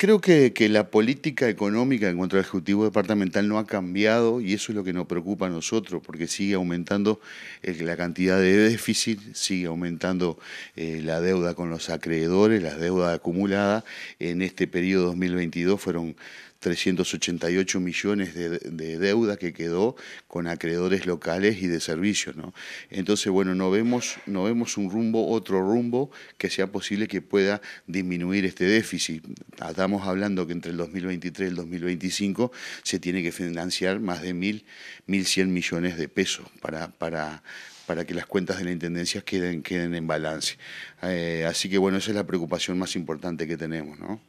Creo que, que, la política económica en cuanto al Ejecutivo Departamental no ha cambiado y eso es lo que nos preocupa a nosotros, porque sigue aumentando eh, la cantidad de déficit, sigue aumentando eh, la deuda con los acreedores, las deudas acumuladas En este periodo 2022 fueron 388 millones de, deuda que quedó con acreedores locales y de servicios. ¿no? Entonces, bueno, no vemos, no vemos un rumbo, otro rumbo que sea posible que pueda disminuir este déficit. Estamos hablando que entre el 2023 y el 2025 se tiene que financiar más de 1.100 millones de pesos para, para, para que las cuentas de la Intendencia queden, queden en balance. Eh, así que bueno, esa es la preocupación más importante que tenemos. ¿no?